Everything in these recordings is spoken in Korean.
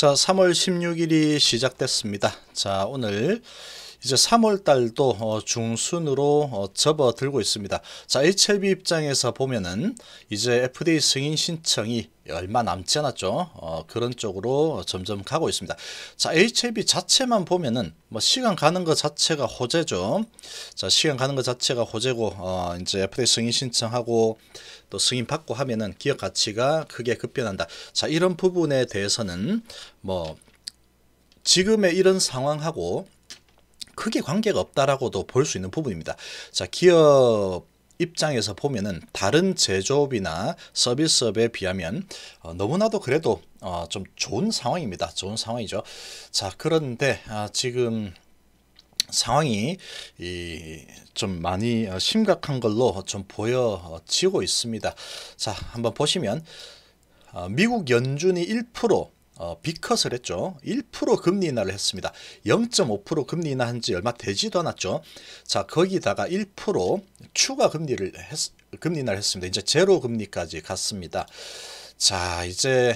자, 3월 16일이 시작됐습니다. 자, 오늘 이제 3월 달도 어, 중순으로 어, 접어들고 있습니다. 자, HLB 입장에서 보면은 이제 FDA 승인 신청이 얼마 남지 않았죠. 어, 그런 쪽으로 점점 가고 있습니다. 자, HLB 자체만 보면은 뭐 시간 가는 것 자체가 호재죠. 자, 시간 가는 것 자체가 호재고 어, 이제 FDA 승인 신청하고 또 승인 받고 하면은 기업 가치가 크게 급변한다. 자, 이런 부분에 대해서는 뭐 지금의 이런 상황하고 크게 관계가 없다라고도 볼 수 있는 부분입니다. 자, 기업 입장에서 보면은 다른 제조업이나 서비스업에 비하면 어, 너무나도 그래도 어, 좀 좋은 상황입니다. 좋은 상황이죠. 자, 그런데 아, 지금 상황이 이좀 많이 어, 심각한 걸로 좀 보여지고 있습니다. 자, 한번 보시면 어, 미국 연준이 1% 어, 비컷을 했죠. 1% 금리 인하를 했습니다. 0.5% 금리 인하한 지 얼마 되지도 않았죠. 자 거기다가 1% 추가 금리를 했, 금리 인하를 했습니다. 이제 제로 금리까지 갔습니다. 자 이제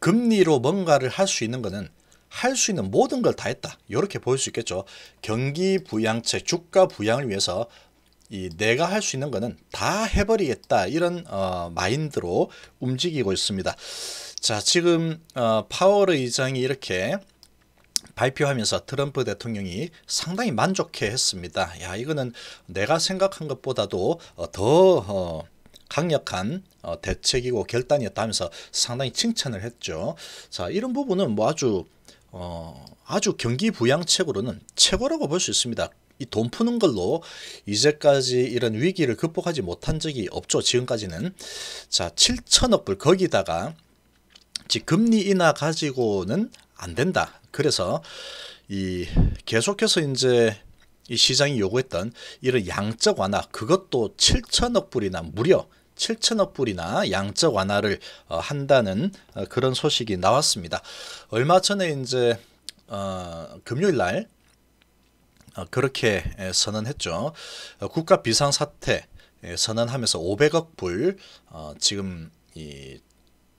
금리로 뭔가를 할 수 있는 거는 할 수 있는 모든 걸 다 했다. 이렇게 볼 수 있겠죠. 경기 부양책, 주가 부양을 위해서 이 내가 할 수 있는 거는 다 해버리겠다. 이런 어, 마인드로 움직이고 있습니다. 자, 지금 어, 파월 의장이 이렇게 발표하면서 트럼프 대통령이 상당히 만족해 했습니다. 야, 이거는 내가 생각한 것보다도 어, 더 어, 강력한 어, 대책이고 결단이었다면서 상당히 칭찬을 했죠. 자, 이런 부분은 뭐 아주 어, 아주 경기 부양책으로는 최고라고 볼 수 있습니다. 이 돈 푸는 걸로 이제까지 이런 위기를 극복하지 못한 적이 없죠. 지금까지는. 자, 7천억 불 거기다가 즉 금리 인하 가지고는 안 된다. 그래서 이 계속해서 이제 이 시장이 요구했던 이런 양적 완화 그것도 7천억 불이나 무려 7천억 불이나 양적 완화를 어, 한다는 어, 그런 소식이 나왔습니다. 얼마 전에 이제 어, 금요일 날 어, 그렇게 에, 선언했죠. 어, 국가 비상사태 에, 선언하면서 500억 불 어, 지금 이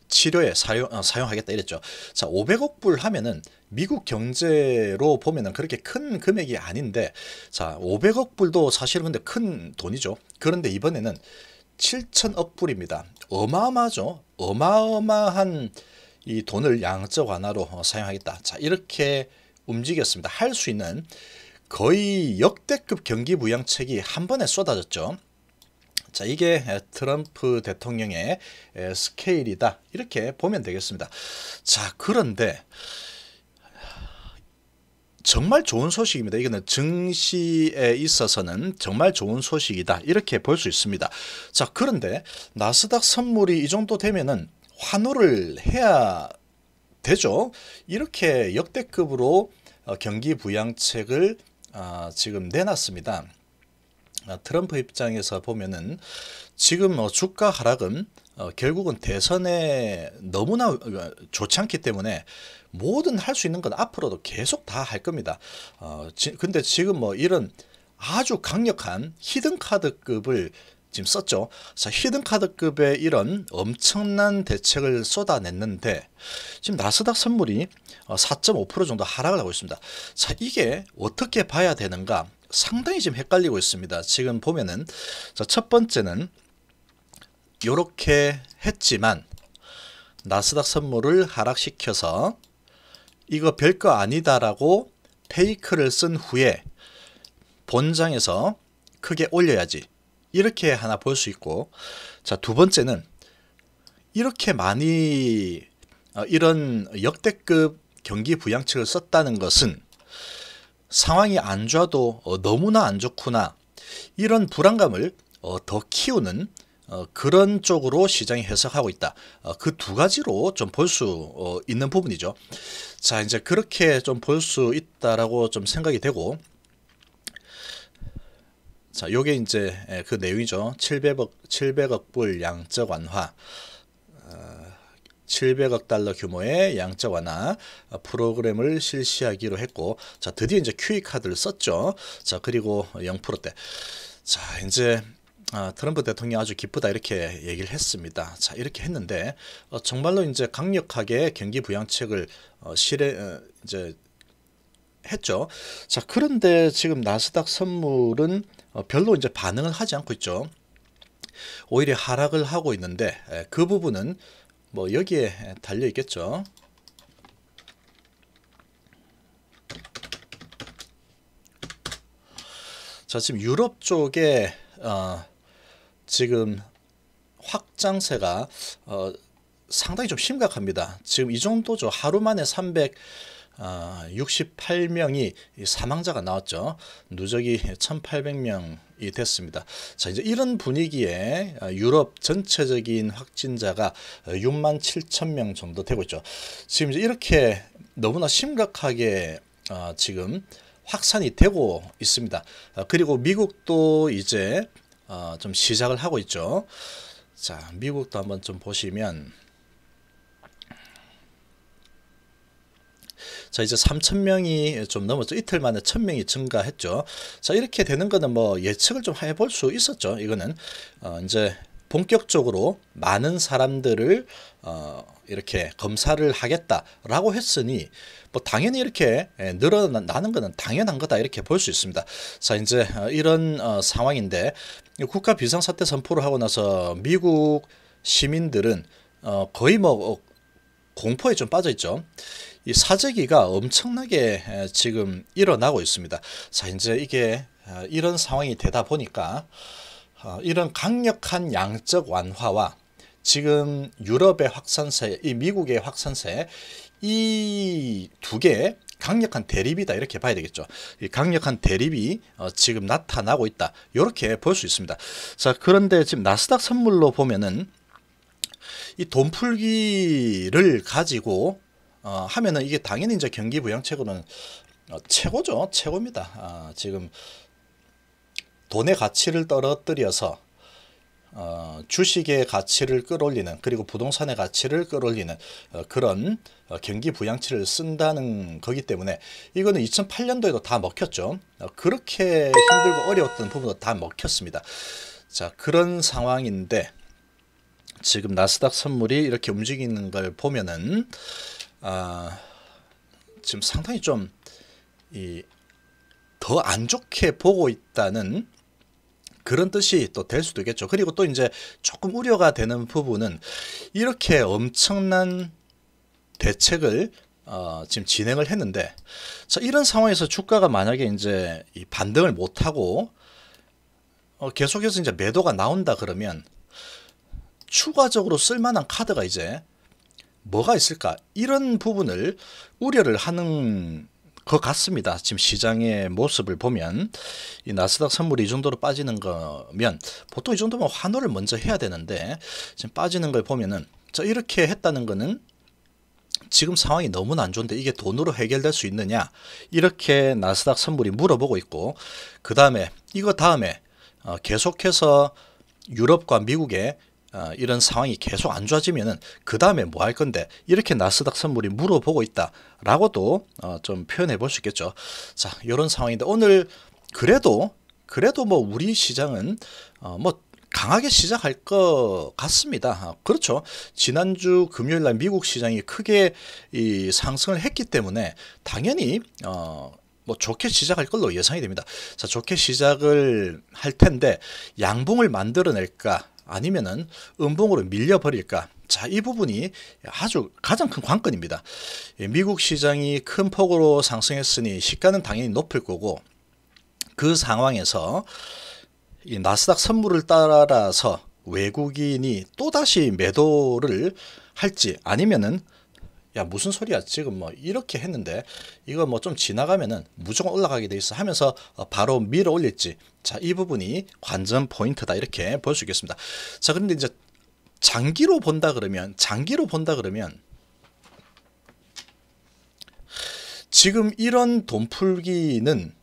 치료에 사용, 어, 사용하겠다 이랬죠. 자, 500억 불 하면은 미국 경제로 보면은 그렇게 큰 금액이 아닌데 자, 500억 불도 사실은 근데 큰 돈이죠. 그런데 이번에는 7천억 불입니다. 어마어마죠. 하 어마어마한 이 돈을 양적 완화로 어, 사용하겠다. 자, 이렇게 움직였습니다. 할 수 있는 거의 역대급 경기 부양책이 한 번에 쏟아졌죠. 자, 이게 트럼프 대통령의 스케일이다. 이렇게 보면 되겠습니다. 자, 그런데 정말 좋은 소식입니다. 이거는 증시에 있어서는 정말 좋은 소식이다. 이렇게 볼 수 있습니다. 자, 그런데 나스닥 선물이 이 정도 되면은 환호를 해야 되죠. 이렇게 역대급으로 어, 경기 부양책을 아, 지금 내놨습니다. 아, 트럼프 입장에서 보면은 지금 어, 주가 하락은 어, 결국은 대선에 너무나 어, 좋지 않기 때문에 뭐든 할 수 있는 건 앞으로도 계속 다 할 겁니다. 근데 지금 뭐 이런 아주 강력한 히든카드급을 지금 썼죠. 자, 히든카드급의 이런 엄청난 대책을 쏟아냈는데 지금 나스닥 선물이 4.5% 정도 하락을 하고 있습니다. 자, 이게 어떻게 봐야 되는가? 상당히 지금 헷갈리고 있습니다. 지금 보면은 첫 번째는 이렇게 했지만 나스닥 선물을 하락시켜서 이거 별거 아니다라고 페이크를 쓴 후에 본장에서 크게 올려야지 이렇게 하나 볼 수 있고 자두 번째는 이렇게 많이 어, 이런 역대급 경기 부양책을 썼다는 것은 상황이 안 좋아도 어, 너무나 안 좋구나 이런 불안감을 어, 더 키우는 어, 그런 쪽으로 시장이 해석하고 있다. 그 두 가지로 좀 볼 수 있는 부분이죠. 자 이제 그렇게 좀 볼 수 있다라고 좀 생각이 되고 자 요게 이제 예, 그 내용이죠. 700억 700억 불 양적 완화. 700억 달러 규모의 양적 완화 프로그램을 실시하기로 했고 자 드디어 이제 QE 카드를 썼죠. 자 그리고 0%대 자 이제 아, 트럼프 대통령 아주 기쁘다 이렇게 얘기를 했습니다. 자 이렇게 했는데 어, 정말로 이제 강력하게 경기 부양책을 어, 실에 어, 이제 했죠. 자 그런데 지금 나스닥 선물은 어, 별로 이제 반응을 하지 않고 있죠. 오히려 하락을 하고 있는데 에, 그 부분은 뭐 여기에 달려 있겠죠 자 지금 유럽 쪽에 어, 지금 확장세가 어, 상당히 좀 심각합니다. 지금 이 정도죠. 하루 만에 368명이 어, 사망자가 나왔죠. 누적이 1,800명 이 됐습니다. 자, 이제 이런 분위기에 아, 유럽 전체적인 확진자가 6만 어, 7천 명 정도 되고 있죠. 지금 이제 이렇게 너무나 심각하게 어, 지금 확산이 되고 있습니다. 아, 그리고 미국도 이제 어, 좀 시작을 하고 있죠. 자, 미국도 한번 좀 보시면 자 이제 3천 명이 좀 넘었죠. 이틀 만에 천 명이 증가했죠. 자 이렇게 되는 거는 뭐 예측을 좀 해볼 수 있었죠. 이거는 어, 이제 본격적으로 많은 사람들을 어, 이렇게 검사를 하겠다라고 했으니 뭐 당연히 이렇게 예, 늘어나는 것은 당연한 거다 이렇게 볼 수 있습니다. 자 이제 어, 이런 어, 상황인데 국가 비상사태 선포를 하고 나서 미국 시민들은 어, 거의 뭐 공포에 좀 빠져 있죠. 이 사재기가 엄청나게 지금 일어나고 있습니다. 자, 이제 이게 어, 이런 상황이 되다 보니까 어, 이런 강력한 양적 완화와 지금 유럽의 확산세, 이 미국의 확산세 이 두 개 강력한 대립이다 이렇게 봐야 되겠죠. 이 강력한 대립이 어 지금 나타나고 있다 이렇게 볼 수 있습니다. 자 그런데 지금 나스닥 선물로 보면은 이 돈풀기를 가지고 어, 하면은 이게 당연히 이제 경기 부양책으로는 어, 최고죠. 최고입니다. 어, 지금 돈의 가치를 떨어뜨려서 어, 주식의 가치를 끌어올리는 그리고 부동산의 가치를 끌어올리는 어, 그런 어, 경기 부양치를 쓴다는 거기 때문에 이거는 2008년도에도 다 먹혔죠. 어, 그렇게 힘들고 어려웠던 부분도 다 먹혔습니다. 자 그런 상황인데 지금 나스닥 선물이 이렇게 움직이는 걸 보면은 아, 지금 상당히 좀 이 더 안 좋게 보고 있다는 그런 뜻이 또 될 수도 있겠죠. 그리고 또 이제 조금 우려가 되는 부분은 이렇게 엄청난 대책을 어, 지금 진행을 했는데 자, 이런 상황에서 주가가 만약에 이제 이 반등을 못하고 어, 계속해서 이제 매도가 나온다 그러면 추가적으로 쓸만한 카드가 이제 뭐가 있을까? 이런 부분을 우려를 하는 것 같습니다. 지금 시장의 모습을 보면 이 나스닥 선물이 이 정도로 빠지는 거면 보통 이 정도면 환호를 먼저 해야 되는데 지금 빠지는 걸 보면은 저 이렇게 했다는 거는 지금 상황이 너무안 좋은데 이게 돈으로 해결될 수 있느냐 이렇게 나스닥 선물이 물어보고 있고 그 다음에 이거 다음에 어, 계속해서 유럽과 미국의 어, 이런 상황이 계속 안 좋아지면은 그 다음에 뭐 할 건데 이렇게 나스닥 선물이 물어보고 있다라고도 어, 좀 표현해 볼 수 있겠죠. 자, 이런 상황인데 오늘 그래도 그래도 뭐 우리 시장은 어, 뭐 강하게 시작할 것 같습니다. 아, 그렇죠. 지난주 금요일 날 미국 시장이 크게 이 상승을 했기 때문에 당연히 어, 뭐 좋게 시작할 걸로 예상이 됩니다. 자, 좋게 시작을 할 텐데 양봉을 만들어낼까 아니면은 음봉으로 밀려버릴까? 자, 이 부분이 아주 가장 큰 관건입니다. 예, 미국 시장이 큰 폭으로 상승했으니 시가는 당연히 높을 거고 그 상황에서 이 나스닥 선물을 따라서 외국인이 또다시 매도를 할지 아니면은 야 무슨 소리야 지금 뭐 이렇게 했는데 이거 뭐 좀 지나가면은 무조건 올라가게 돼 있어 하면서 어, 바로 밀어 올릴지 자 이 부분이 관전 포인트다 이렇게 볼 수 있겠습니다 자 그런데 이제 장기로 본다 그러면 장기로 본다 그러면 지금 이런 돈풀기는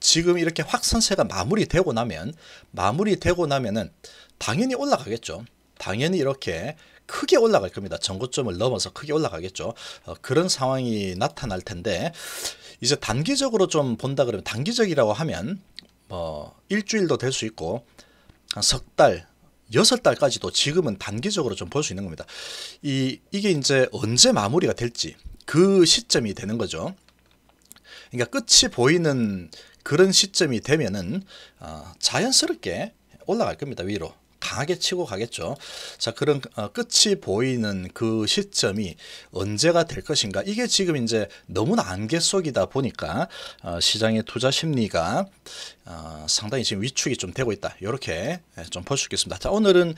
지금 이렇게 확산세가 마무리되고 나면 마무리되고 나면은 당연히 올라가겠죠 당연히 이렇게 크게 올라갈 겁니다. 전고점을 넘어서 크게 올라가겠죠. 어, 그런 상황이 나타날 텐데 이제 단기적으로 좀 본다 그러면 단기적이라고 하면 뭐 일주일도 될 수 있고 한 석 달, 여섯 달까지도 지금은 단기적으로 좀 볼 수 있는 겁니다. 이 이게 이제 언제 마무리가 될지 그 시점이 되는 거죠. 그러니까 끝이 보이는 그런 시점이 되면은 어, 자연스럽게 올라갈 겁니다 위로 강하게 치고 가겠죠. 자, 그런 어, 끝이 보이는 그 시점이 언제가 될 것인가? 이게 지금 이제 너무나 안개 속이다 보니까 어, 시장의 투자 심리가 어, 상당히 지금 위축이 좀 되고 있다. 이렇게 예, 좀볼수 있겠습니다. 자, 오늘은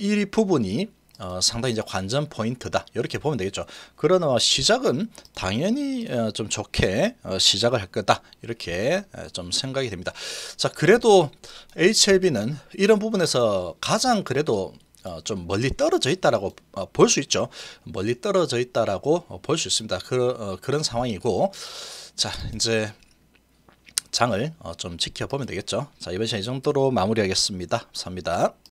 이 부분이 어, 상당히 이제 관전 포인트다 이렇게 보면 되겠죠. 그러나 시작은 당연히 어, 좀 좋게 어, 시작을 할 거다 이렇게 어, 좀 생각이 됩니다. 자 그래도 HLB는 이런 부분에서 가장 그래도 어, 좀 멀리 떨어져 있다라고 어, 볼수 있죠. 멀리 떨어져 있다라고 어, 볼수 있습니다. 그, 그런 상황이고, 자 이제 장을 좀 지켜보면 되겠죠. 자 이번 시간 이 정도로 마무리하겠습니다. 감사합니다.